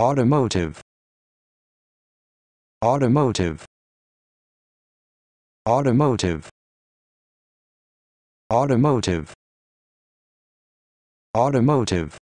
automotive automotive automotive automotive automotive